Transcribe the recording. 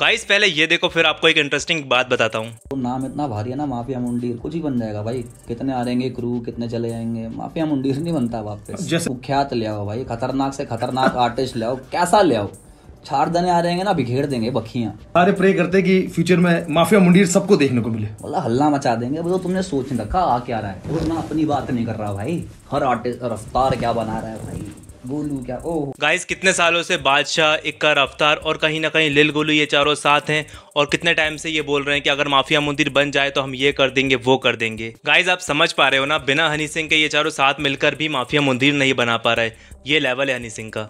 guys पहले ये देखो फिर आपको एक इंटरेस्टिंग बात बताता हूँ तो नाम इतना भारी है ना माफिया मुंडीर कुछ ही बन जाएगा भाई कितने आ रहेंगे क्रू कितने चले जाएंगे माफिया मुंडीर नहीं बनता वापस जैसे कुख्यात तो ले आओ भाई खतरनाक से खतरनाक आर्टिस्ट ले आओ कैसा ले आओ छाड़ दने आ रहेगा ना बिखेर देंगे बखिया सारे प्रे करते कि फ्यूचर में माफिया मुंडीर सबको देखने को मिले बोला हल्ला मचा देंगे वो तुमने सोच नहीं रखा आ क्या रहा है अपनी बात नहीं कर रहा भाई हर आर्टिस्ट रफ्तार क्या बना रहा है भाई गोलू क्या ओ गाइस कितने सालों से बादशाह इक्का रफ्तार और कहीं ना कहीं लिल गोलू ये चारों साथ हैं और कितने टाइम से ये बोल रहे हैं कि अगर माफिया मंदिर बन जाए तो हम ये कर देंगे वो कर देंगे गाइस आप समझ पा रहे हो ना बिना हनी सिंह के ये चारों साथ मिलकर भी माफिया मंदिर नहीं बना पा रहे ये लेवल है हनी सिंह का